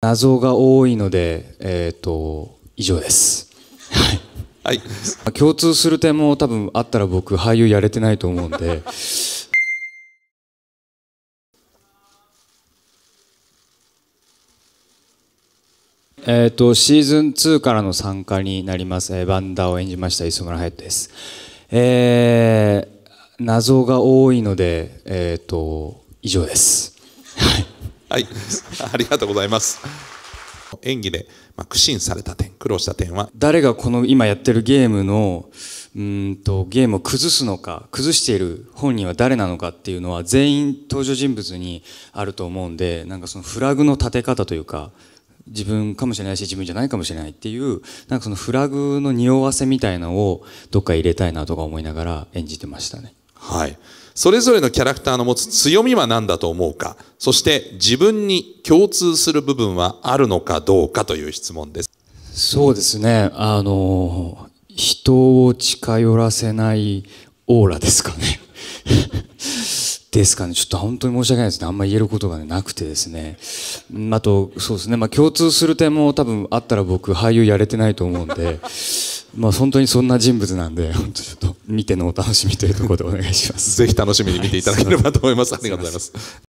謎が多いので、えっ、ー、と、以上です。はい。共通する点も多分あったら僕、俳優やれてないと思うんで。えっと、シーズン2からの参加になります。えー、バンダーを演じました磯村隼人です。えー、謎が多いので、えっ、ー、と、以上です。はい。はい、ありがとうございます。演技で、ま苦心された点、苦労した点は誰がこの今やってるゲームの、うんと、ゲームを崩すのか、崩している本人は誰なのかっていうのは全員登場人物にあると思うんで、なんかそのフラグの立て方というか、自分かもしれないし自分じゃないかもしれないっていうなんかそのフラグの匂わせみたいなのをどっか入れたいなとか思いながら演じてましたねはい。それぞれのキャラクターの持つ強みは何だと思うか、そして自分に共通する部分はあるのかどうかという質問です。そうですね。あの、人を近寄らせないオーラですかね。ですかね。ちょっと本当に申し訳ないですね。あんまり言えることが、ね、なくてですね。あと、そうですね。まあ、共通する点も多分あったら僕、俳優やれてないと思うんで。まあ、本当にそんな人物なんで、本当ちょっと見てのお楽しみというところでお願いします。ぜひ楽しみに見ていただければと思います。はい、ありがとうございます。